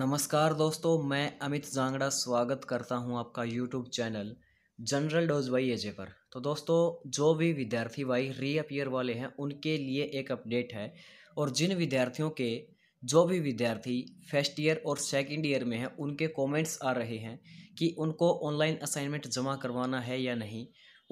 नमस्कार दोस्तों मैं अमित जांगड़ा स्वागत करता हूं आपका YouTube channel General Dose by AJ पर तो दोस्तों जो भी विद्यार्थी वाई रीअपियर वाले हैं उनके लिए एक अपडेट है और जिन विद्यार्थियों के जो भी विद्यार्थी फर्स्ट ईयर और सेकंड ईयर में हैं उनके कमेंट्स आ रहे हैं कि उनको ऑनलाइन असाइनमेंट जमा करवाना है या नहीं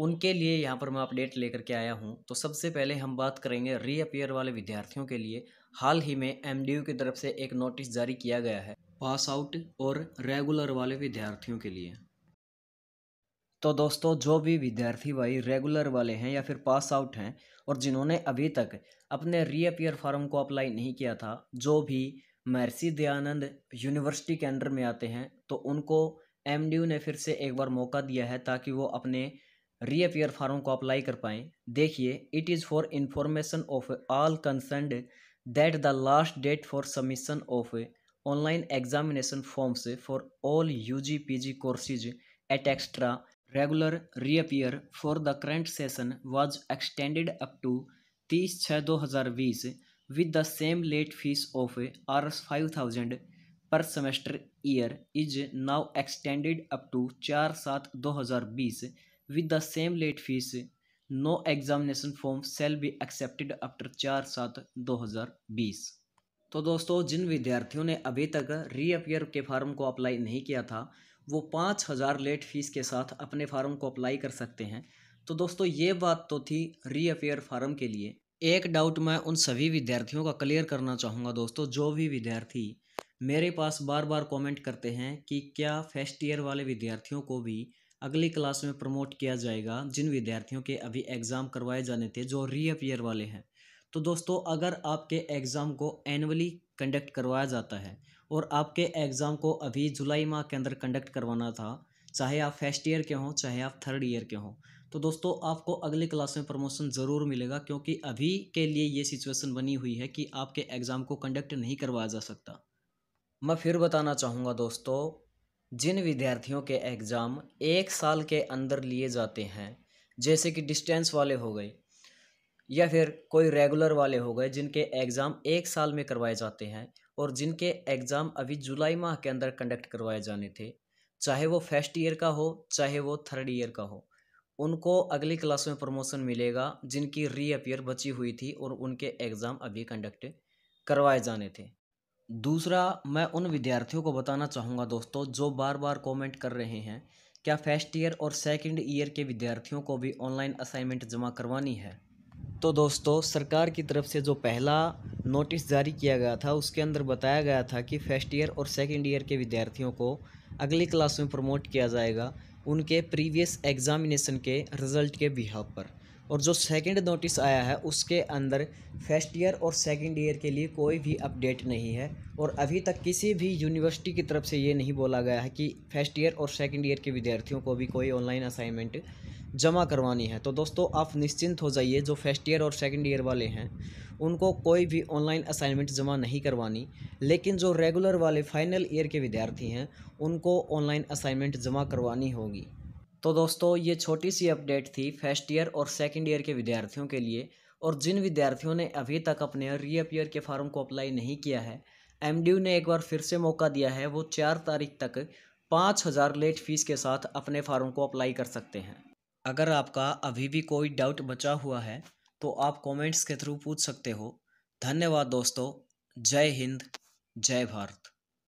उनके लिए यहाँ पर मैं अपडेट लेकर के आया हूँ तो सबसे पहले हम बात करेंगे रीअपियर वाले विद्यार्थियों के लिए हाल ही में एम की तरफ से एक नोटिस जारी किया गया है पास आउट और रेगुलर वाले विद्यार्थियों के लिए तो दोस्तों जो भी विद्यार्थी भाई रेगुलर वाले हैं या फिर पास आउट हैं और जिन्होंने अभी तक अपने रीअपियर फॉर्म को अप्लाई नहीं किया था जो भी महर्षि दयानंद यूनिवर्सिटी के अंडर में आते हैं तो उनको एम ने फिर से एक बार मौका दिया है ताकि वो अपने रीअपियर फॉर्म को अप्लाई कर पाएँ देखिए it is for information of all concerned that the last date for submission of online examination forms for all U G P G courses at extra regular reappear for the current session was extended up to तीस छः दो हज़ार बीस with the same late fee of R S five thousand per semester year is now extended up to चार सात दो हज़ार बीस with the same late fee no examination form shall be accepted after चार सात दो हज़ार बीस तो दोस्तों जिन विद्यार्थियों ने अभी तक रीअपियर के फार्म को अप्लाई नहीं किया था वो पाँच हज़ार लेट फीस के साथ अपने फार्म को अप्लाई कर सकते हैं तो दोस्तों ये बात तो थी रीअपियर फार्म के लिए एक डाउट मैं उन सभी विद्यार्थियों का क्लियर करना चाहूँगा दोस्तों जो भी विद्यार्थी मेरे पास बार बार कमेंट करते हैं कि क्या फर्स्ट ईयर वाले विद्यार्थियों को भी अगली क्लास में प्रमोट किया जाएगा जिन विद्यार्थियों के अभी एग्ज़ाम करवाए जाने थे जो रीअपियर वाले हैं तो दोस्तों अगर आपके एग्ज़ाम को एनुअली कंडक्ट करवाया जाता है और आपके एग्ज़ाम को अभी जुलाई माह के अंदर कंडक्ट करवाना था चाहे आप फर्स्ट ईयर के हों चाहे आप थर्ड ईयर के हों तो दोस्तों आपको अगली क्लास में प्रमोशन ज़रूर मिलेगा क्योंकि अभी के लिए ये सिचुएशन बनी हुई है कि आपके एग्ज़ाम को कंडक्ट नहीं करवाया जा सकता मैं फिर बताना चाहूँगा दोस्तों जिन विद्यार्थियों के एग्ज़ाम एक साल के अंदर लिए जाते हैं जैसे कि डिस्टेंस वाले हो गए या फिर कोई रेगुलर वाले हो गए जिनके एग्ज़ाम एक साल में करवाए जाते हैं और जिनके एग्ज़ाम अभी जुलाई माह के अंदर कंडक्ट करवाए जाने थे चाहे वो फर्स्ट ईयर का हो चाहे वो थर्ड ईयर का हो उनको अगली क्लास में प्रमोशन मिलेगा जिनकी रीअपियर बची हुई थी और उनके एग्ज़ाम अभी कंडक्ट करवाए जाने थे दूसरा मैं उन विद्यार्थियों को बताना चाहूँगा दोस्तों जो बार बार कमेंट कर रहे हैं क्या फर्स्ट ईयर और सेकंड ईयर के विद्यार्थियों को भी ऑनलाइन असाइनमेंट जमा करवानी है तो दोस्तों सरकार की तरफ से जो पहला नोटिस जारी किया गया था उसके अंदर बताया गया था कि फर्स्ट ईयर और सेकेंड ईयर के विद्यार्थियों को अगली क्लास में प्रमोट किया जाएगा उनके प्रीवियस एग्ज़ामिनेशन के रिज़ल्ट के बिहाव पर और जो सेकंड नोटिस आया है उसके अंदर फर्स्ट ईयर और सेकंड ईयर के लिए कोई भी अपडेट नहीं है और अभी तक किसी भी यूनिवर्सिटी की तरफ से ये नहीं बोला गया है कि फर्स्ट ईयर और सेकंड ईयर के विद्यार्थियों को भी कोई ऑनलाइन असाइनमेंट जमा करवानी है तो दोस्तों आप निश्चिंत हो जाइए जो फर्स्ट ईयर और सेकंड ईयर वाले हैं उनको कोई भी ऑनलाइन असाइनमेंट जमा नहीं करवानी लेकिन जो रेगुलर वाले फाइनल ईयर के विद्यार्थी हैं उनको ऑनलाइन असाइनमेंट जमा करवानी होगी तो दोस्तों ये छोटी सी अपडेट थी फर्स्ट ईयर और सेकेंड ईयर के विद्यार्थियों के लिए और जिन विद्यार्थियों ने अभी तक अपने रीअपियर के फॉर्म को अप्लाई नहीं किया है एम ने एक बार फिर से मौका दिया है वो चार तारीख तक पाँच हज़ार लेट फीस के साथ अपने फॉर्म को अप्लाई कर सकते हैं अगर आपका अभी भी कोई डाउट बचा हुआ है तो आप कमेंट्स के थ्रू पूछ सकते हो धन्यवाद दोस्तों जय हिंद जय भारत